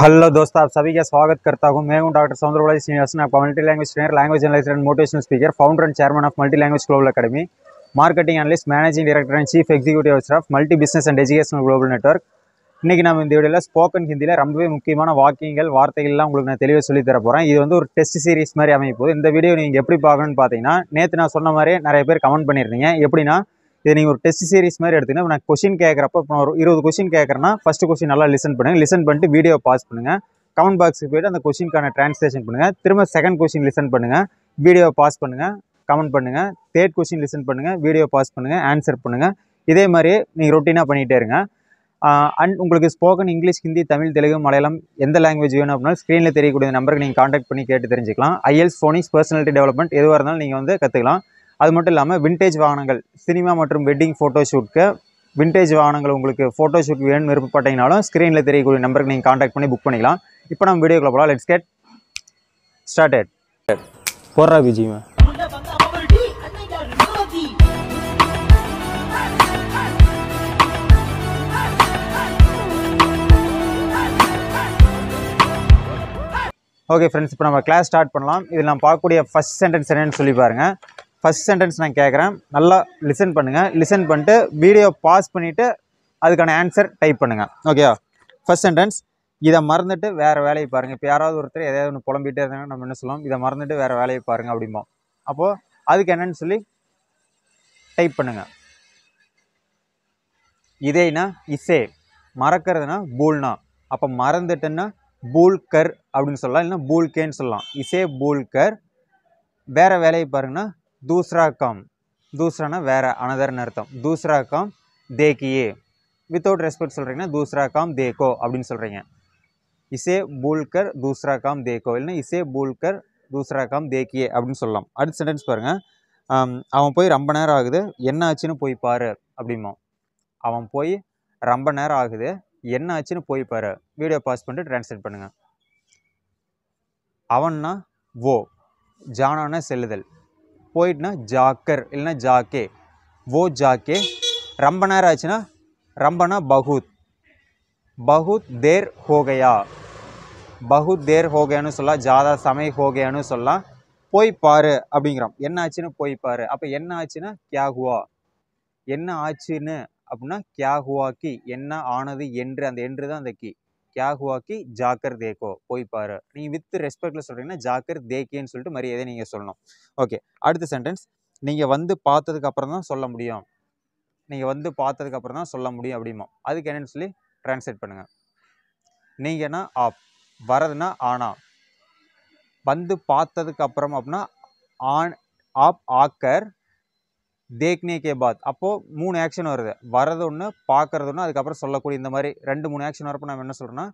Hello दोस्तों आप सभी का स्वागत करता हूं मैं हूं डॉक्टर सौंदरवाला श्रीनिवासन आपका multi language trainer language analyst and motivational speaker founder and chairman of multi language global academy marketing analyst managing director and chief executive of of multi business and educational global network இன்றைக்கி நம்ம இந்த வீடியோவில் spoken ஹிந்தியில் ரொம்பவே முக்கியமான வாக்கியங்கள் வார்த்தைகள்லாம் உங்களுக்கு நான் தெளிவாக சொல்லி தர போகிறேன் இது வந்து ஒரு டெஸ்ட் சீரிஸ் மாதிரி அமைய இந்த வீடியோ நீங்கள் எப்படி பார்க்கணும்னு பார்த்தீங்கன்னா நேற்று நான் சொன்ன மாதிரி நிறைய பேர் கமெண்ட் பண்ணியிருந்தீங்க எப்படின்னா இதை நீங்கள் ஒரு டெஸ்ட் சீரிஸ் மாதிரி எடுத்திங்கன்னா நான் கொஷின் கேட்குறப்ப இப்போ ஒரு இருபது கொஷின் கேட்குறேன்னா ஃபஸ்ட்டு கொஷின் நல்லா லிசன் பண்ணுங்கள் லிசன் பண்ணிட்டு வீடியோ பாஸ் பண்ணுங்கள் கமெண்ட் பாக்ஸுக்கு போய்ட்டு அந்த கொஷினுக்கான ட்ரான்ஸ்லேஷன் பண்ணுங்கள் திரும்ப செகண்ட் கொஷின் லிசன் பண்ணுங்கள் வீடியோ பாஸ் பண்ணுங்கள் கமெண்ட் பண்ணுங்கள் தேர்ட் கொஷின் லிசன் பண்ணுங்கள் வீடியோ பாஸ் பண்ணுங்கள் ஆன்சர் பண்ணுங்கள் இதே மாதிரியே நீங்கள் ரொட்டீனாக பண்ணிகிட்டே இருங்க அண்ட் உங்களுக்கு ஸ்போக்கன் இங்கிலீஷ் ஹிந்தி தமிழ் தெலுங்கு மலையாளம் எந்த லாங்குவேஜ் வேணும் அப்படின்னா ஸ்க்ரீனில் தெரியக்கூடிய நம்பருக்கு நீங்கள் காண்டாக்ட் பண்ணி கேட்டு தெரிஞ்சுக்கலாம் ஐஎல்ஸ் ஃபோனிஸ் பர்சனாலிட்டி டெவலப்மெண்ட் எதுவாக இருந்தாலும் நீங்கள் வந்து கற்றுக்கலாம் அது மட்டும் இல்லாமல் வின்டேஜ் வாகனங்கள் சினிமா மற்றும் வெட்டிங் ஃபோட்டோ விண்டேஜ் வின்டேஜ் வாகனங்கள் உங்களுக்கு ஃபோட்டோ ஷூட் விருப்பப்பட்டீங்கனாலும் ஸ்க்ரீனில் தெரியக்கூடிய நம்பருக்கு நீங்கள் காண்டாக்ட் பண்ணி புக் பண்ணிக்கலாம் இப்போ நம்ம வீடியோக்குள்ள போகலாம் லெட்ஸ் கெட் ஸ்டார்டட் போடுறா விஜய்மா ஓகே ஃப்ரெண்ட்ஸ் இப்போ நம்ம கிளாஸ் ஸ்டார்ட் பண்ணலாம் இதில் நான் பார்க்கக்கூடிய ஃபஸ்ட் சென்டென்ஸ் என்னென்னு சொல்லி பாருங்கள் ஃபஸ்ட் சென்டென்ஸ் நான் கேட்குறேன் நல்லா லிசன் பண்ணுங்கள் லிசன் பண்ணிட்டு வீடியோ பாஸ் பண்ணிவிட்டு அதுக்கான ஆன்சர் டைப் பண்ணுங்கள் ஓகேவா ஃபஸ்ட் சென்டென்ஸ் இதை மறந்துட்டு வேறு வேலையை பாருங்கள் இப்போ யாராவது ஒருத்தர் எதாவது ஒன்று புலம்பிகிட்டே இருந்தாங்கன்னா நம்ம என்ன சொல்லுவோம் இதை மறந்துட்டு வேறு வேலையை பாருங்கள் அப்படிம்போம் அப்போது அதுக்கு என்னன்னு சொல்லி டைப் பண்ணுங்கள் இதேனா இசே மறக்கிறதுனா பூல்னா அப்போ மறந்துட்டுன்னா பூல்கர் அப்படின்னு சொல்லலாம் இல்லைன்னா பூல்கேன்னு சொல்லலாம் இசே பூல்கர் வேறு வேலையை பாருங்கன்னா दूसरा काम தூஸ்ரானா வேறு அனதர்னு அர்த்தம் தூஸ்ரா காம் தேக்கியே வித்தவுட் ரெஸ்பெக்ட் சொல்கிறீங்கன்னா தூஸ்ரா காம் தேக்கோ அப்படின்னு சொல்கிறீங்க இசே பூல்கர் தூஸ்ரா காம் தேக்கோ இல்லைன்னா இசே பூல்கர் தூஸ்ரா காம் தேக்கியே அப்படின்னு சொல்லலாம் அடுத்த சென்டென்ஸ் பாருங்கள் அவன் போய் ரொம்ப நேரம் ஆகுது என்ன ஆச்சுன்னு போய் பாரு அப்படிமோ அவன் போய் ரொம்ப நேரம் ஆகுது என்ன ஆச்சுன்னு போய் பாரு வீடியோ பாஸ் பண்ணிட்டு ட்ரான்ஸ்லேட் பண்ணுங்கள் அவன்னா ஓ ஜானான செல்லுதல் போயிட்னா ஜாக்கர் இல்லைன்னா ஜாக்கே ஓ ஜாக்கே ரொம்ப நேரம் ஆச்சுன்னா ரொம்பனா பகுத் பகுத் தேர் ஹோகையா பகுத் தேர் ஹோகையான்னு சொல்லலாம் ஜாதா சமய ஹோகையான்னு சொல்லலாம் போய் பாரு அப்படிங்கிறோம் என்ன ஆச்சுன்னு போய் பாரு அப்போ என்ன ஆச்சுன்னா கியாகுவா என்ன ஆச்சுன்னு அப்படின்னா கியாகுவாக்கி கி என்ன ஆனது என்று அந்த என்று தான் அந்த கி கியா ஹுவாக்கி ஜாக்கர் தேக்கோ போய் பாரு நீ வித் ரெஸ்பெக்ட்ல சொல்கிறீங்கன்னா ஜாக்கர் தேக்கேன்னு சொல்லிட்டு மரியாதை நீங்கள் சொல்லணும் ஓகே அடுத்த சென்டென்ஸ் நீங்கள் வந்து பார்த்ததுக்கு அப்புறம் தான் சொல்ல முடியும் நீங்கள் வந்து பார்த்ததுக்கு அப்புறம் தான் சொல்ல முடியும் அப்படிமா அதுக்கு என்னன்னு சொல்லி ட்ரான்ஸ்லேட் பண்ணுங்கள் நீங்கள்னா ஆப் வரதுன்னா ஆனா வந்து பார்த்ததுக்கு அப்புறம் அப்படின்னா ஆன் ஆப் ஆக்கர் தேக்னே கே பாத் அப்போது மூணு ஆக்ஷன் வருது வரது ஒன்று பார்க்கறது ஒன்று அதுக்கப்புறம் சொல்லக்கூடிய இந்த மாதிரி ரெண்டு மூணு ஆக்ஷன் வரப்போ நம்ம என்ன சொல்கிறோன்னா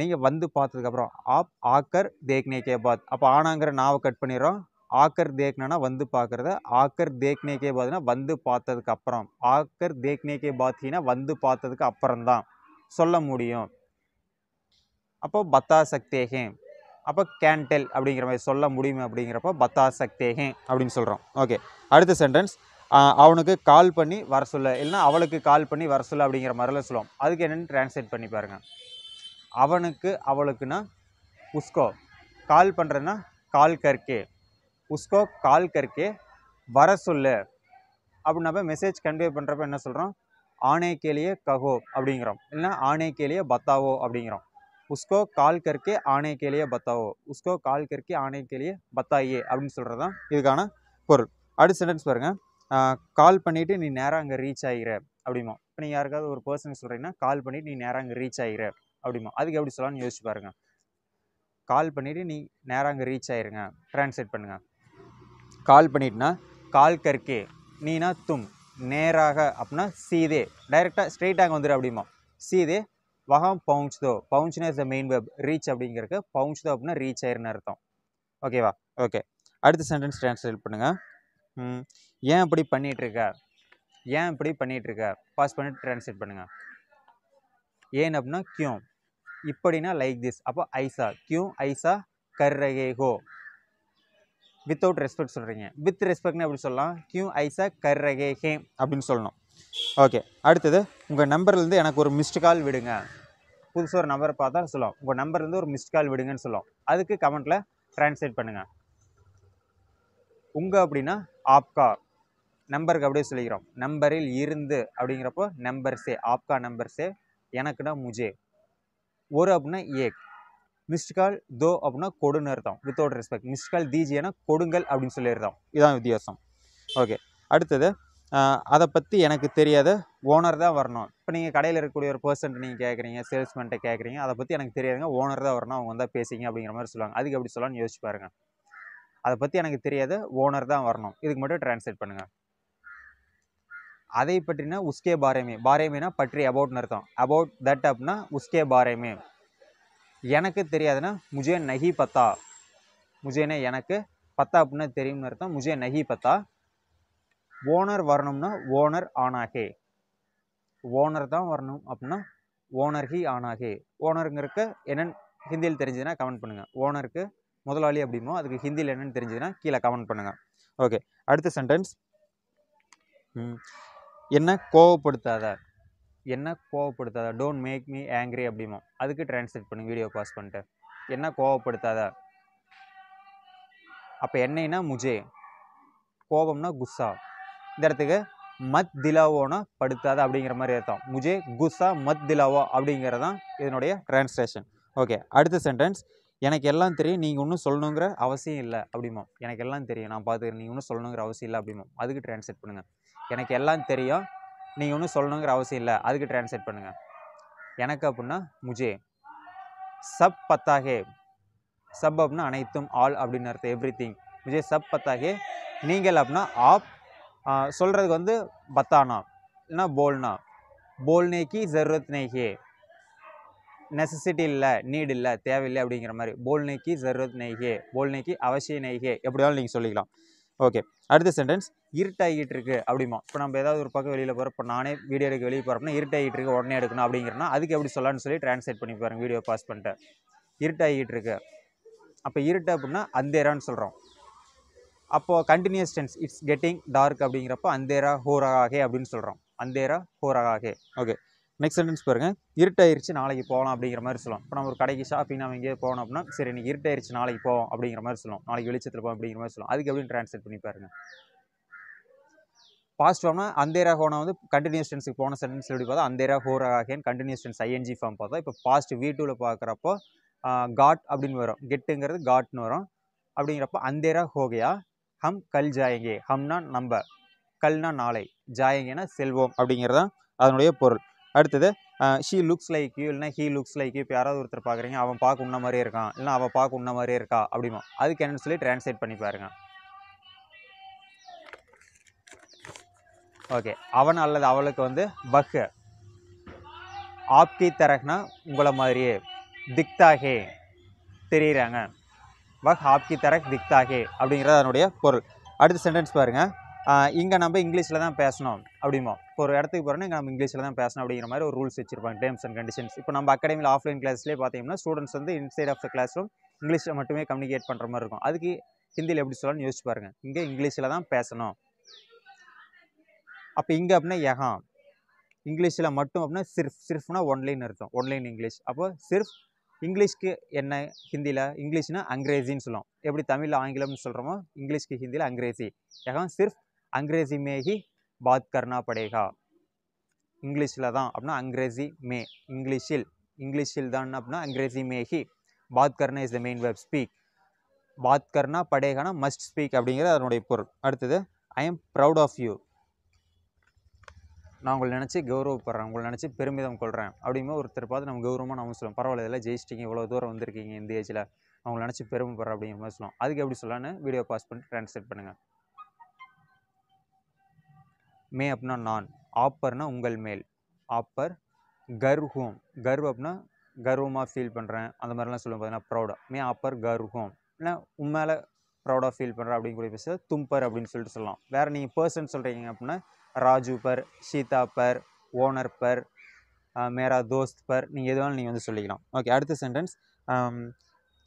நீங்கள் வந்து பார்த்ததுக்கப்புறம் ஆப் ஆக்கர் தேக்னே கே பாத் அப்போ ஆனாங்கிற நாவை கட் பண்ணிடுறோம் ஆக்கர் தேக்னா வந்து பார்க்குறத ஆக்கர் தேக்னே கே பாத்னா வந்து பார்த்ததுக்கு அப்புறம் ஆக்கர் தேக்னே கே பாத்தினா வந்து பார்த்ததுக்கு அப்புறம் தான் சொல்ல முடியும் அப்போ பத்தா சக்தேகே அப்போ கேண்டல் அப்படிங்கிற மாதிரி சொல்ல முடியும் அப்படிங்கிறப்போ பத்தா சக்தேகே அப்படின்னு சொல்கிறோம் ஓகே அடுத்த சென்டென்ஸ் அவனுக்கு கால் பண்ணி வர சொல்ல இல்லைனா அவளுக்கு கால் பண்ணி வர சொல்ல அப்படிங்கிற மாதிரிலாம் சொல்லுவோம் அதுக்கு என்னென்னு டிரான்ஸ்லேட் பண்ணி பாருங்கள் அவனுக்கு அவளுக்குன்னா உஸ்கோ கால் பண்ணுறேன்னா கால் கற்கே உஸ்கோ கால் கற்கே வர சொல்லு அப்படின்னப்ப மெசேஜ் கன்வே பண்ணுறப்ப என்ன சொல்கிறோம் ஆணை கேலியே கஹோ அப்படிங்கிறோம் இல்லைனா ஆணை கேலியே பத்தாவோ அப்படிங்கிறோம் உஸ்கோ கால் கற்கே ஆணை கேலியே பத்தாவோ உஸ்கோ கால் கற்கே ஆணை கேலியே பத்தாயே அப்படின்னு சொல்கிறது தான் இதுக்கான பொருள் அடுத்த சென்டென்ஸ் பாருங்கள் கால் பண்ணிவிட்டு நீ நேராக அங்கே ரீச் ஆகிற அப்படிமா இப்போ நீ யாருக்காவது ஒரு பர்சனுக்கு சொல்கிறீங்கன்னா கால் பண்ணிவிட்டு நீ நேராக அங்கே ரீச் ஆகிற அப்படிமா அதுக்கு எப்படி சொல்லலாம்னு யோசிச்சு பாருங்கள் கால் பண்ணிவிட்டு நீ நேராக அங்கே ரீச் ஆயிருங்க ட்ரான்ஸ்லேட் பண்ணுங்கள் கால் பண்ணிட்டுனா கால் கற்கே நீனா தும் நேராக அப்படின்னா சீதே டைரெக்டாக ஸ்ட்ரெயிட் அங்கே வந்துடு அப்படிமா சீதே வகம் பவுன்ச் தோ பவுன்ச்னா is the main verb reach அப்படிங்கிறக்கு பவுன்ச் தோ அப்படின்னா ரீச் ஆயிருன்னு அர்த்தம் ஓகேவா ஓகே அடுத்த சென்டென்ஸ் ட்ரான்ஸ்லேட் பண்ணுங்கள் ஏன் இப்படி பண்ணிகிட்ருக்கார் ஏன் இப்படி பண்ணிகிட்ருக்கார் பாஸ் பண்ணிட்டு ட்ரான்ஸ்லேட் பண்ணுங்கள் ஏன் அப்படின்னா கியூ இப்படின்னா லைக் திஸ் அப்போ ஐசா கியூ ஐசா கர்ரகே ஹோ வித்தவுட் ரெஸ்பெக்ட் சொல்கிறீங்க வித் ரெஸ்பெக்ட்னு எப்படி சொல்லலாம் கியூ ஐசா கர்ரகே ஹே அப்படின்னு சொல்லணும் ஓகே அடுத்தது உங்கள் நம்பர்லேருந்து எனக்கு ஒரு மிஸ்டு கால் விடுங்க புதுசாக ஒரு நம்பரை பார்த்தா சொல்லுவோம் உங்கள் நம்பர்லேருந்து ஒரு மிஸ்ட் கால் விடுங்கன்னு சொல்லுவோம் அதுக்கு கமெண்ட்டில் ட்ரான்ஸ்லேட் பண்ணுங்கள் உங்கள் அப்படின்னா ஆப்கா நம்பருக்கு அப்படியே சொல்லிக்கிறோம் நம்பரில் இருந்து அப்படிங்கிறப்போ நம்பர் சே ஆப்கா நம்பர் சே எனக்குன்னா முஜே ஒரு அப்படின்னா ஏக் மிஸ்ட் கால் தோ அப்படின்னா கொடுன்னு அர்த்தம் வித்தவுட் ரெஸ்பெக்ட் மிஸ்ட் கால் தீஜியான கொடுங்கள் அப்படின்னு சொல்லியிருந்தோம் இதுதான் வித்தியாசம் ஓகே அடுத்தது அதை பற்றி எனக்கு தெரியாத ஓனர் தான் வரணும் இப்போ நீங்கள் கடையில் இருக்கக்கூடிய ஒரு பர்சன்ட் நீங்கள் கேட்குறீங்க சேல்ஸ்மேன்ட்டை கேட்குறீங்க அதை பற்றி எனக்கு தெரியாதுங்க ஓனர் தான் வரணும் அவங்க வந்தால் பேசிங்க அப்படிங்கிற மாதிரி சொல்லுவாங்க அதுக்கு எப்படி சொல்லலாம்னு யோசிச்சு பாருங்கள் அதை பற்றி எனக்கு தெரியாத ஓனர் தான் வரணும் இதுக்கு மட்டும் ட்ரான்ஸ்லேட் பண்ணுங்கள் அதை பற்றினா உஸ்கே பாரேமே பாரேமேனா பற்றி அபவுட்னு அர்த்தம் அபவுட் தட் அப்னா உஸ்கே பாரேமே எனக்கு தெரியாதுன்னா முஜே நகி பத்தா முஜேனே எனக்கு பத்தா அப்படின்னா தெரியும்னு அர்த்தம் முஜே நகி பத்தா ஓனர் வரணும்னா ஓனர் ஆனாகே ஓனர் தான் வரணும் அப்படின்னா ஓனர் ஹி ஆனாகே ஓனருங்கிறக்க என்னென்னு ஹிந்தியில் தெரிஞ்சதுன்னா கமெண்ட் பண்ணுங்கள் ஓனருக்கு முதலாளி அப்படிமோ அதுக்கு ஹிந்தியில் என்னென்னு தெரிஞ்சதுன்னா கீழே கமெண்ட் பண்ணுங்கள் ஓகே அடுத்த சென்டென்ஸ் என்னை கோவப்படுத்தாத என்ன கோவப்படுத்தாத டோன்ட் மேக் மீ ஆங்க்ரி அப்படிமோ அதுக்கு டிரான்ஸ்லேட் பண்ணுங்க வீடியோ பாஸ் பண்ணிட்டு என்ன கோவப்படுத்தாத அப்போ என்னைனா முஜே கோபம்னா குஸ்ஸா இந்த இடத்துக்கு மத் திலாவோனா படுத்தாத அப்படிங்கிற மாதிரி அர்த்தம் முஜே குஸ்ஸா மத் திலாவோ அப்படிங்கிறது தான் இதனுடைய டிரான்ஸ்லேஷன் ஓகே அடுத்த சென்டென்ஸ் எனக்கு எல்லாம் தெரியும் நீங்கள் ஒன்றும் சொல்லணுங்கிற அவசியம் இல்லை அப்படிமோ எனக்கு எல்லாம் தெரியும் நான் பார்த்துக்கிறேன் நீங்கள் ஒன்றும் சொல்லணுங்கிற அவசியம் இல்லை அப்படிமோ அதுக்கு டிரான்ஸ்லேட் பண்ணுங்கள் எனக்கு எல்லாம் தெரியும் நீங்கள் ஒன்றும் சொல்லணுங்கிற அவசியம் இல்லை அதுக்கு டிரான்ஸ்லேட் பண்ணுங்கள் எனக்கு அப்புடின்னா முஜே சப் பத்தாகே சப் அப்படின்னா அனைத்தும் ஆல் அப்படின்னு அர்த்தம் எவ்ரி திங் முஜே சப் பத்தாகே நீங்கள் அப்படின்னா ஆப் சொல்கிறதுக்கு வந்து பத்தானா இல்லைனா போல்னா போல்னேக்கி ஜருத் நேகே நெசசிட்டி இல்லை நீட் இல்லை தேவையில்லை அப்படிங்கிற மாதிரி போல்னேக்கி ஜருத் போல் போல்னேக்கி அவசிய நேகே எப்படியாலும் நீங்கள் சொல்லிக்கலாம் ஓகே அடுத்த சென்டென்ஸ் இருட்டாகிட்டு இருக்கு அப்படிமா இப்போ நம்ம ஏதாவது ஒரு பக்கம் வெளியில் போகிறப்ப நானே வீடியோ எடுக்க வெளியே போகிறப்பனா இருட்டாகிட்டு இருக்கு உடனே எடுக்கணும் அப்படிங்கிறனா அதுக்கு எப்படி சொல்லலாம்னு சொல்லி ட்ரான்ஸ்லேட் பண்ணி பாருங்க வீடியோ பாஸ் பண்ணிட்டேன் இருட்டாகிட்டு இருக்கு அப்போ இருட்டு அப்படின்னா அந்தேரான்னு சொல்கிறோம் அப்போது continuous tense it's getting dark அப்படிங்கிறப்ப அந்தேரா ஹோராகே அப்படின்னு சொல்கிறோம் அந்தேரா ஹோராகே ஓகே நெக்ஸ்ட் சென்டென்ஸ் பாருங்கள் இருட்டாயிருச்சு நாளைக்கு போகலாம் அப்படிங்கிற மாதிரி சொல்லலாம் இப்போ நம்ம ஒரு கடைக்கு ஷாப்பிங் நம்ம எங்கேயே போனோம் அப்படின்னா சரி இன்றைக்கி இருட்டாயிருச்சு நாளைக்கு போவோம் அப்படிங்கிற மாதிரி சொல்லலாம் நாளைக்கு வெளிச்சத்தில் போவோம் அப்படிங்கிற மாதிரி சொல்லலாம் அதுக்கு எப்படின்னு ட்ரான்ஸ்லேட் பண்ணி பாருங்கள் பாசிட்டிவ் ஃபார்ம்னா அந்தேரா ஹோனா வந்து கண்டினியூஸ் டென்ஸுக்கு போன சென்டென்ஸ் எப்படி பார்த்தா அந்தேரா ஹோரா ஆகியன் கண்டினியூஸ் டென்ஸ் ஐஎன்ஜி ஃபார்ம் பார்த்தா இப்போ பாசிட்டிவ் வீ டூவில் பார்க்குறப்போ காட் அப்படின்னு வரும் கெட்டுங்கிறது காட்னு வரும் அப்படிங்கிறப்ப அந்தேரா ஹோகையா ஹம் கல் ஜாயங்கே ஹம்னா நம்ம கல்னா நாளை ஜாயங்கேனா செல்வோம் அப்படிங்கிறதான் அதனுடைய பொருள் அடுத்தது ஷீ லுக்ஸ் லைக் யூ இல்லைனா ஹீ லுக்ஸ் லைக் யூ இப்போ யாராவது ஒருத்தர் பார்க்குறீங்க அவன் பார்க்க உன்ன மாதிரியே இருக்கான் இல்லைனா அவள் பார்க்க உன்ன மாதிரியே இருக்கா அப்படிமா அதுக்கு என்னன்னு சொல்லி ட்ரான்ஸ்லேட் பண்ணி பாருங்கள் ஓகே அவன் அல்லது அவளுக்கு வந்து பஹ் ஆப்கி தரக்னா உங்களை மாதிரியே திக்தாகே தெரியுறாங்க பஹ் ஆப்கி தரக் திக்தாகே அப்படிங்கிறது அதனுடைய பொருள் அடுத்த சென்டென்ஸ் பாருங்கள் இங்கே நம்ம இங்கிலீஷில் தான் பேசணும் அப்படிமோ இப்போ ஒரு இடத்துக்கு போகிறோன்னா இங்கே நம்ம இங்கிலீஷில் தான் பேசணும் அப்படிங்கிற மாதிரி ஒரு ரூல்ஸ் வச்சுருப்பாங்க டேர்ம்ஸ் அண்ட் கண்டிஷன்ஸ் இப்போ நம்ம அகாடமியில் ஆஃப்லைன் கிளாஸ்லேயே பார்த்தீங்கன்னா ஸ்டூடெண்ட்ஸ் வந்து inside of the classroom இங்கிலீஷில் மட்டுமே கம்யூனிகேட் பண்ணுற மாதிரி இருக்கும் அதுக்கு ஹிந்தியில் எப்படி சொல்லணும்னு யோசிச்சு பாருங்கள் இங்கே இங்கிலீஷில் தான் பேசணும் அப்போ இங்கே அப்படின்னா யஹாம் இங்கிலீஷில் மட்டும் அப்படின்னா சிர்ஃப் சிர்ஃப்னா ஒன்லைன் அர்த்தம் ஒன்லைன் இங்கிலீஷ் அப்போ சிர்ஃப் இங்கிலீஷ்க்கு என்ன ஹிந்தியில் இங்கிலீஷ்னா அங்கிரேஜின்னு சொல்லுவோம் எப்படி தமிழில் ஆங்கிலம்னு சொல்கிறோமோ இங்கிலீஷ்க்கு ஹிந்தியில் அங்கிரேஜி யஹாம் சிர்ஃப் அங்கிரேசி மேஹி பாத் கர்ணா படேகா இங்கிலீஷில் தான் அப்படின்னா அங்கிரேசி மே இங்கிலீஷில் இங்கிலீஷில் தான் அப்படின்னா அங்கிரேஜி மேகி பாத் கர்ணா is the main verb speak பாத் கர்ணா படேகானா மஸ்ட் ஸ்பீக் அப்படிங்கிறது அதனுடைய பொருள் அடுத்தது I am proud of you நான் உங்களை நினச்சி கௌரவப்படுறேன் உங்களை நினச்சி பெருமிதம் கொள்கிறேன் அப்படிமே ஒருத்தர் பார்த்து நம்ம கௌரவமாக நம்ம சொல்லுவோம் பரவாயில்ல இதில் ஜெயிச்சிட்டிங்க இவ்வளோ தூரம் வந்திருக்கீங்க இந்த ஏஜில் அவங்கள நினச்சி பெருமைப்படுற அப்படிங்கிற மாதிரி சொல்லுவோம் அதுக்கு எப்படி சொல்லான்னு வீடியோ பாஸ் பண்ணி ட்ரான்ஸ்லேட் பண்ணுங்கள் மே அப்படின்னா நான் ஆப்பர்னா உங்கள் மேல் ஆப்பர் கர்வம் கர்வ் அப்படின்னா கர்வமாக ஃபீல் பண்ணுறேன் அந்த மாதிரிலாம் சொல்லுவோம் பார்த்தீங்கன்னா ப்ரௌடாக மே ஆப்பர் கர்வம் இல்லை உண்மையில் ப்ரௌடாக ஃபீல் பண்ணுறேன் அப்படின்னு கூட பேசுகிறது தும்பர் அப்படின்னு சொல்லிட்டு சொல்லலாம் வேறு நீங்கள் பர்சன் சொல்கிறீங்க அப்படின்னா ராஜு பர் சீதா பர் ஓனர் பர் மேரா தோஸ்த் பர் நீங்கள் எது வேணாலும் நீங்கள் வந்து சொல்லிக்கலாம் ஓகே அடுத்த சென்டென்ஸ்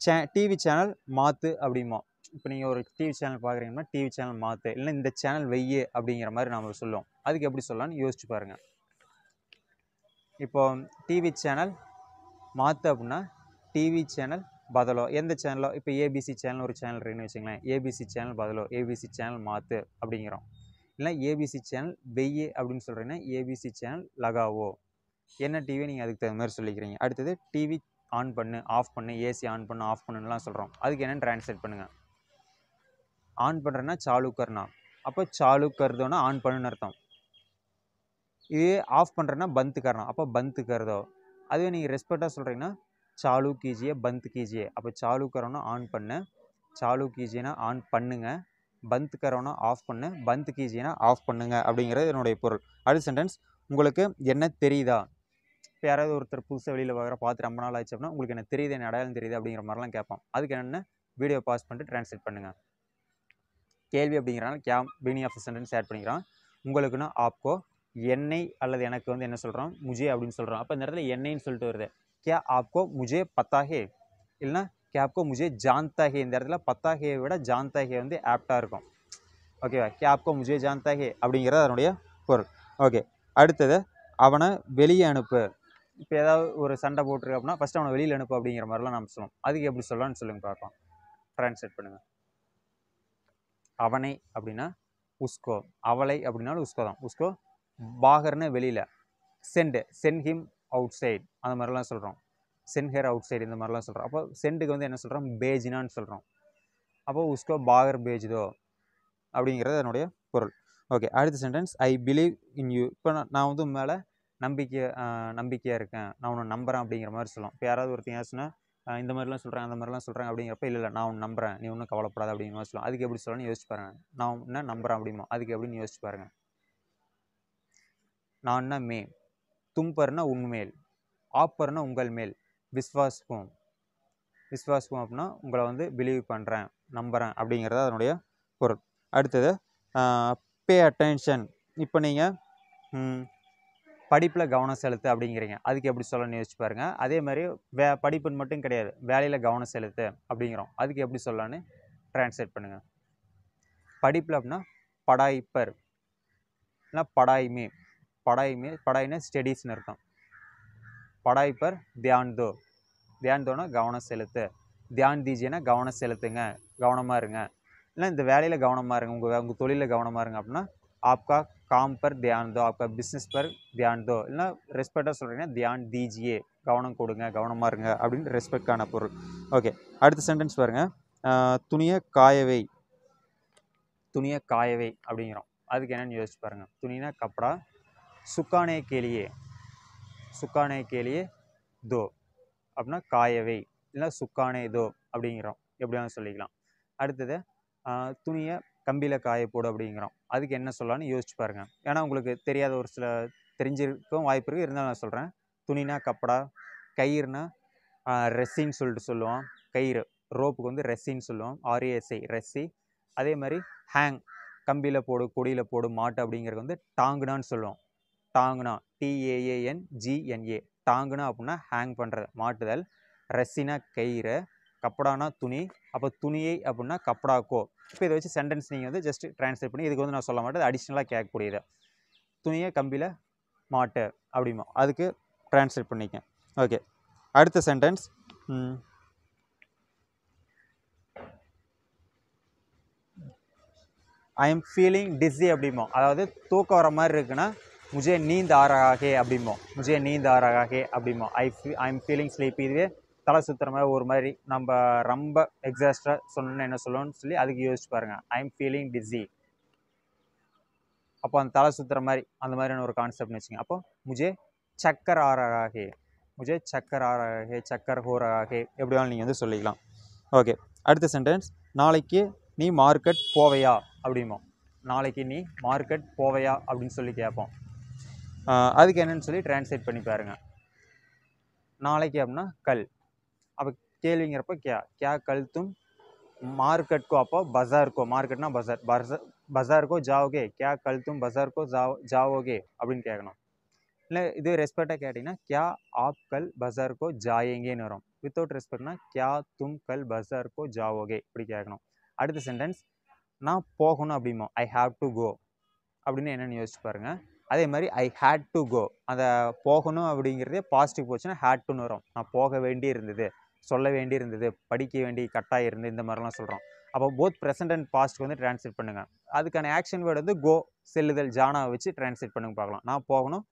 சே டிவி சேனல் மாற்று அப்படிமா இப்போ நீங்கள் ஒரு டிவி சேனல் பார்க்குறீங்கன்னா டிவி சேனல் மாற்று இல்லை இந்த சேனல் வெய்ய அப்படிங்கிற மாதிரி நாம் சொல்லுவோம் அதுக்கு எப்படி சொல்லலாம்னு யோசிச்சு பாருங்கள் இப்போ டிவி சேனல் மாற்று அப்படின்னா டிவி சேனல் பதலோ எந்த சேனலோ இப்போ ஏபிசி சேனல் ஒரு சேனல் இருக்குன்னு வச்சுங்களேன் ஏபிசி சேனல் பதலோ ஏபிசி சேனல் மாற்று அப்படிங்கிறோம் இல்லை ஏபிசி சேனல் வெய்யே அப்படின்னு சொல்கிறீங்கன்னா ஏபிசி சேனல் லகாவோ என்ன டிவியை நீங்கள் அதுக்கு தகுந்த மாதிரி சொல்லிக்கிறீங்க அடுத்தது டிவி ஆன் பண்ணு ஆஃப் பண்ணு ஏசி ஆன் பண்ணு ஆஃப் பண்ணுன்னுலாம் சொல்கிறோம் அதுக்கு என்னென்னு ட்ரான்ஸ்லேட் பண்ணுங்கள் ஆன் பண்ணுறேன்னா சாலு கர்னா அப்போ சாலு கருதோன்னா ஆன் பண்ணுன்னு அர்த்தம் இது ஆஃப் பண்ணுறேன்னா பந்து கரணம் அப்போ பந்து கருதோ அதுவே நீங்கள் ரெஸ்பெக்டாக சொல்கிறீங்கன்னா சாலு கீஜியே பந்த் கீஜியே அப்போ சாலு கரோன்னா ஆன் பண்ணு சாலு கீஜியனா ஆன் பண்ணுங்கள் பந்த் கரோனா ஆஃப் பண்ணு பந்த் கீஜினா ஆஃப் பண்ணுங்க அப்படிங்கிறது என்னுடைய பொருள் அடுத்த சென்டென்ஸ் உங்களுக்கு என்ன தெரியுதா இப்போ யாராவது ஒருத்தர் புதுசாக வெளியில் வர பார்த்து ரொம்ப நாள் ஆச்சு அப்படின்னா உங்களுக்கு என்ன தெரியுது என்ன அடையாளம் தெரியுது அப்படிங்கிற மாதிரிலாம் கேட்பான் அதுக்கு என்னென்ன வீடியோ பாஸ் பண்ணிட்டு ட்ரான்ஸ்லேட் பண்ணுங்கள் கேள்வி அப்படிங்கிறனால கேம் பீனிங் ஆஃப் சென்டென்ஸ் ஆட் பண்ணிக்கிறான் உங்களுக்குன்னா ஆப்கோ என்னை அல்லது எனக்கு வந்து என்ன சொல்கிறோம் முஜே அப்படின்னு சொல்கிறோம் அப்போ இந்த இடத்துல என்னைன்னு சொல்லிட்டு வருது கே ஆப்கோ முஜே பத்தாகே இல்லைன்னா கேப்கோ मुझे जानता है இந்த இடத்துல பத்தாகையை விட ஜான்தாகே வந்து ஆப்டாக இருக்கும் ஓகேவா கேப்கோ ஆப்கோ முஜே ஜான்தாகே அப்படிங்கிறது அதனுடைய பொருள் ஓகே அடுத்தது அவனை வெளியே அனுப்பு இப்போ ஏதாவது ஒரு சண்டை போட்டிருக்கு அப்படின்னா ஃபஸ்ட் அவனை வெளியில் அனுப்பு அப்படிங்கிற மாதிரிலாம் நம்ம சொல்லுவோம் அதுக்கு எப்படி சொல்லலாம்னு சொல்லுங்க பார்க்கலாம் ட்ரான்ஸ்லேட் பண்ணுங்கள் அவனை அப்படின்னா உஸ்கோ அவளை அப்படின்னாலும் உஸ்கோ தான் உஸ்கோ பாகர்னு வெளியில் send sent him outside அந்த மாதிரிலாம் சொல்கிறோம் சென் ஹேர் அவுட் சைடு இந்த மாதிரிலாம் சொல்கிறோம் அப்போ சென்ட்டுக்கு வந்து என்ன சொல்கிறோம் பேஜினான்னு சொல்கிறோம் அப்போ உஸ்கோ பாகர் பேஜ்தோ அப்படிங்கிறது என்னுடைய பொருள் ஓகே அடுத்த sentence I believe in you இப்போ நான் வந்து மேலே நம்பிக்கை நம்பிக்கையாக இருக்கேன் நான் உன்னை நம்புகிறேன் அப்படிங்கிற மாதிரி சொல்லுவோம் இப்போ யாராவது ஒருத்தர் சொன்னால் இந்த மாதிரிலாம் சொல்கிறாங்க அந்த மாதிரிலாம் சொல்கிறாங்க அப்படிங்கிறப்ப இல்லை இல்லை நான் உன் நம்புகிறேன் நீ ஒன்றும் கவலைப்படாத அப்படிங்கிற மாதிரி சொல்லுவோம் அதுக்கு எப்படி சொல்லணும்னு யோசிச்சு பாருங்கள் நான் என்ன நம்புகிறேன் அப்படிமா அதுக்கு எப்படின்னு யோசிச்சு பாருங்கள் நான் என்ன மே தும்பர்னா உண்மேல் ஆப்பர்னா உங்கள் மேல் விஸ்வாசிப்போம் விஸ்வாசிப்போம் அப்படின்னா உங்களை வந்து பிலீவ் பண்ணுறேன் நம்புகிறேன் அப்படிங்கிறது அதனுடைய பொருள் அடுத்தது பே அட்டென்ஷன் இப்போ நீங்கள் படிப்பில் கவனம் செலுத்து அப்படிங்கிறீங்க அதுக்கு எப்படி சொல்லணும்னு யோசிச்சு பாருங்கள் அதே மாதிரி வே படிப்புன்னு மட்டும் கிடையாது வேலையில் கவனம் செலுத்து அப்படிங்கிறோம் அதுக்கு எப்படி சொல்லலான்னு ட்ரான்ஸ்லேட் பண்ணுங்கள் படிப்பில் அப்படின்னா படாய்ப்பர் இல்லைனா படாய்மே படாய்மே படாய்னா ஸ்டடீஸ்னு இருக்கும் படாய்ப்பர் தியான்தோ தியானத்தோன்னா கவனம் செலுத்து தியான் தீஜினா கவனம் செலுத்துங்க கவனமாக இருங்க இல்லை இந்த வேலையில் கவனமாக இருங்க உங்கள் உங்கள் தொழிலில் கவனமாக இருங்க அப்படின்னா ஆப்கா காம் பர் ध्यान ஆப்கா பிஸ்னஸ் பர் ध्यान दो இல்லைனா ரெஸ்பெக்டாக சொல்கிறீங்கன்னா தியான் தீஜியே கவனம் கொடுங்க கவனமாக இருங்க அப்படின்னு ரெஸ்பெக்டான பொருள் ஓகே அடுத்த சென்டென்ஸ் பாருங்கள் துணியை காயவை துணியை காயவை அப்படிங்கிறோம் அதுக்கு என்னென்னு யோசிச்சு பாருங்கள் துணினா கப்படா சுக்கானே கேளியே சுக்கானே கேளியே தோ அப்படின்னா காயவை இல்லைனா சுக்கானே இதோ அப்படிங்கிறோம் எப்படி சொல்லிக்கலாம் அடுத்தது துணியை கம்பியில் காய போடு அப்படிங்கிறோம் அதுக்கு என்ன சொல்லலாம்னு யோசிச்சு பாருங்கள் ஏன்னா உங்களுக்கு தெரியாத ஒரு சில தெரிஞ்சிருக்கும் வாய்ப்பு இருக்குது இருந்தாலும் நான் சொல்கிறேன் துணினா கப்படா கயிறுனா ரெஸ்ஸின்னு சொல்லிட்டு சொல்லுவோம் கயிறு ரோப்புக்கு வந்து ரெஸ்ஸின்னு சொல்லுவோம் ஆர்ஏஎஸ்ஐ ரெஸ்ஸி அதே மாதிரி ஹேங் கம்பியில் போடு கொடியில் போடு மாட்டு அப்படிங்கிறது வந்து டாங்குனான்னு சொல்லுவோம் டாங்குனா டிஏஏஎன் ஜிஎன்ஏ டாங்குனா அப்படின்னா ஹேங் பண்ணுற மாட்டுதல் ரஸ்ஸினா கயிறு கப்படானா துணி அப்போ துணியை அப்படின்னா கப்படாக்கோ இப்போ இதை வச்சு சென்டென்ஸ் நீங்கள் வந்து ஜஸ்ட் ட்ரான்ஸ்லேட் பண்ணி இதுக்கு வந்து நான் சொல்ல மாட்டேன் அடிஷ்னலாக கேட்கக்கூடியது துணியை கம்பியில் மாட்டு அப்படிமா அதுக்கு ட்ரான்ஸ்லேட் பண்ணிக்க ஓகே அடுத்த sentence I am feeling dizzy அப்படிமா அதாவது தூக்கம் வர மாதிரி இருக்குன்னா முஜே நீந்த ஆறாகே रहा அப்படிம்போம் முஜே நீந்த ஆறாகே அப்படிமோ அப்படிம்போம் I I am feeling sleep இதுவே தலை சுற்றுற மாதிரி ஒரு மாதிரி நம்ம ரொம்ப எக்ஸாஸ்டாக சொல்லணும்னு என்ன சொல்லணும்னு சொல்லி அதுக்கு யோசிச்சு பாருங்கள் ஐ எம் ஃபீலிங் டிஸி அப்போ அந்த தலை சுத்துற மாதிரி அந்த மாதிரியான ஒரு கான்செப்ட்னு வச்சுங்க அப்போ முஜே சக்கர் ஆறாகே முஜே சக்கர் ஆறாகே ரகா சக்கர் எப்படி வேணாலும் நீங்கள் வந்து சொல்லிக்கலாம் ஓகே அடுத்த சென்டென்ஸ் நாளைக்கு நீ மார்க்கெட் போவையா அப்படிமோ நாளைக்கு நீ மார்க்கெட் போவையா அப்படின்னு சொல்லி கேட்போம் ஆ அதுக்கு என்னன்னு சொல்லி டிரான்ஸ்லேட் பண்ணி பாருங்க நாளைக்கு அப்படினா கல் அப்ப கேல்விங்கறப்போ என்ன? கியா கல்தும் மார்க்கெட் கு அப்பா பஜார் கு மார்க்கெட்னா பஜார் பஜார் கு जाओगे கியா கல்தும் பஜார் கு जाओ जाओगे அப்படிங்கறணும் இல்ல இது ரெஸ்பெக்ட்டா கேட்டினா கியா ஆப் கல் பஜார் கு ஜாயेंगे னு வரும் வித்தவுட் ரெஸ்பெக்ட்னா கியாதும் கல் பஜார் கு जाओगे அப்படி கேக்கணும் அடுத்து சென்டென்ஸ் நான் போகணும் அப்படிமா ஐ ஹேவ் டு கோ அப்படினா என்னன்னு யோசிப்பார்ங்க அதே மாதிரி ஐ ஹேட் டு கோ அந்த போகணும் அப்படிங்கிறதே பாசிட்டிவ் போச்சுன்னா ஹேட் டுன்னு வரும் நான் போக வேண்டி இருந்தது சொல்ல வேண்டி இருந்தது படிக்க வேண்டி கட்டாக இருந்து இந்த மாதிரிலாம் சொல்கிறோம் அப்போ போத் ப்ரெசன்ட் அண்ட் பாஸ்ட்க்கு வந்து ட்ரான்ஸ்லேட் பண்ணுங்கள் அதுக்கான ஆக்ஷன் வேர்டு வந்து கோ செல்லுதல் ஜானாக வச்சு ட்ரான்ஸ்லேட் பண்ணுங்க பார்க்கலாம் நான் போகணும்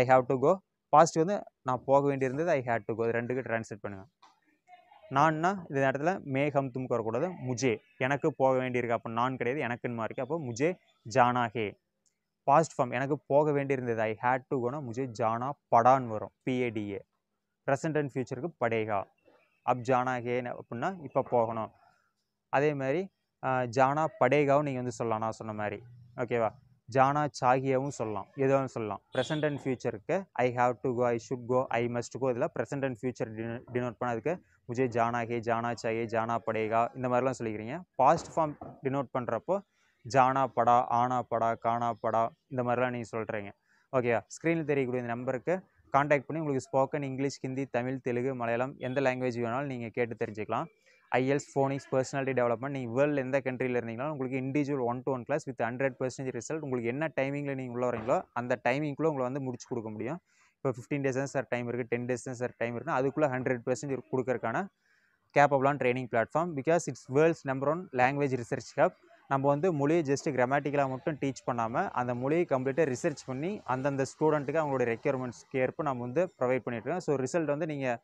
I have to go past வந்து நான் போக வேண்டியிருந்தது ஐ ஹேட் டு கோ ரெண்டுக்கு ட்ரான்ஸ்லேட் பண்ணுங்கள் நான்னா இந்த நேரத்தில் மேகம் தும் வரக்கூடாது முஜே எனக்கு போக வேண்டியிருக்கு அப்போ நான் கிடையாது எனக்குன்னு மாறிக்கு அப்போ முஜே ஜானாகே பாஸ்ட் ஃபார்ம் எனக்கு போக வேண்டியிருந்தது ஐ ஹேட் டு கோனா முஜே ஜானா படான் வரும் பிஏடிஏ ப்ரெசன்ட் அண்ட் ஃபியூச்சருக்கு படேகா அப் ஜானா ஹேன்னு அப்படின்னா இப்போ போகணும் அதே மாதிரி ஜானா படேகாவும் நீங்கள் வந்து சொல்லலாம் நான் சொன்ன மாதிரி ஓகேவா ஜானா சாகியாவும் சொல்லலாம் எதுவும் சொல்லலாம் ப்ரெசன்ட் அண்ட் ஃபியூச்சருக்கு I have to go I should go I must go இதில் ப்ரெசன்ட் அண்ட் ஃபியூச்சர் டினோட் பண்ணதுக்கு முஜே ஜானா ஹே ஜானா சாகே ஜானா படேகா இந்த மாதிரிலாம் சொல்லிக்கிறீங்க பாஸ்ட் ஃபார்ம் டினோட் பண்ணுறப்போ ஜானா படா ஆனா படா கானா படா இந்த மாதிரிலாம் நீங்கள் சொல்கிறீங்க ஓகேயா ஸ்க்ரீனில் தெரியக்கூடிய இந்த நம்பருக்கு காண்டாக்ட் பண்ணி உங்களுக்கு ஸ்போக்கன் இங்கிலீஷ் ஹிந்தி தமிழ் தெலுங்கு மலையாளம் எந்த லாங்குவேஜ் வேணாலும் நீங்கள் கேட்டு தெரிஞ்சுக்கலாம் ஐஎல்ஸ் ஃபோனிக்ஸ் பர்சனாலிட்டி டெவலப்மெண்ட் நீங்கள் வேர்ல்டு எந்த கண்ட்ரியில் இருந்தீங்களோ உங்களுக்கு individual one to one class with hundred percentage result உங்களுக்கு என்ன டைமிங்கில் நீங்கள் உள்ள வரீங்களோ அந்த டைமிங்க்குள்ளே உங்களை வந்து முடிச்சு கொடுக்க முடியும் இப்போ ஃபிஃப்டீன் டேஸ் தான் சார் டைம் இருக்குது டென் டேஸ் தான் சார் டைம் இருக்குது அதுக்குள்ளே ஹண்ட்ரட் பர்சன்டேஜ் கொடுக்கறக்கான கேப்பபிளான் training platform because it's world's number one language research hub நம்ம வந்து மொழியை ஜஸ்ட்டு கிராமட்டிக்கலாக மட்டும் டீச் பண்ணாமல் அந்த மொழியை கம்ப்ளீட்டாக ரிசர்ச் பண்ணி அந்தந்த ஸ்டூடெண்ட்டுக்கு அவங்களுடைய ரெக்யர்மெண்ட்ஸ்க்கு ஏற்ப நம்ம வந்து ப்ரொவைட் பண்ணிட்டுருக்கோம் ஸோ ரிசல்ட் வந்து நீங்கள்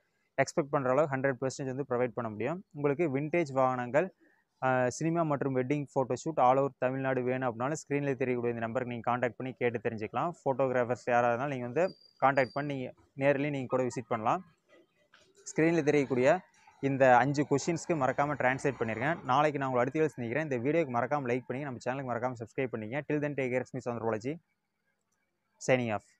எக்ஸ்பெக்ட் பண்ணுற அளவு ஹண்ட்ரட் பர்சன்டேஜ் வந்து ப்ரொவைட் பண்ண முடியும் உங்களுக்கு விண்டேஜ் வாகனங்கள் சினிமா மற்றும் wedding photo shoot all over Tamil Nadu வேணும் அப்படின்னாலும் ஸ்க்ரீனில் தெரியக்கூடிய இந்த நம்பருக்கு நீங்கள் காண்டாக்ட் பண்ணி கேட்டு தெரிஞ்சுக்கலாம் ஃபோட்டோகிராஃபர்ஸ் யாராக இருந்தாலும் நீங்கள் வந்து காண்டாக்ட் பண்ணி நீங்கள் நேரிலேயே நீங்கள் கூட விசிட் பண்ணலாம் ஸ்க்ரீனில் தெரியக்கூடிய இந்த அஞ்சு கொஷின்ஸ்க்கு மறக்காமல் ட்ரான்ஸ்லேட் பண்ணியிருக்கேன் நாளைக்கு நான் உங்களை அடுத்த சந்திக்கிறேன் இந்த வீடியோக்கு மறக்காமல் லைக் பண்ணி நம்ம சேனலுக்கு மறக்காமல் சப்ஸ்கிரைப் பண்ணிங்க till then take care miss anthropology signing of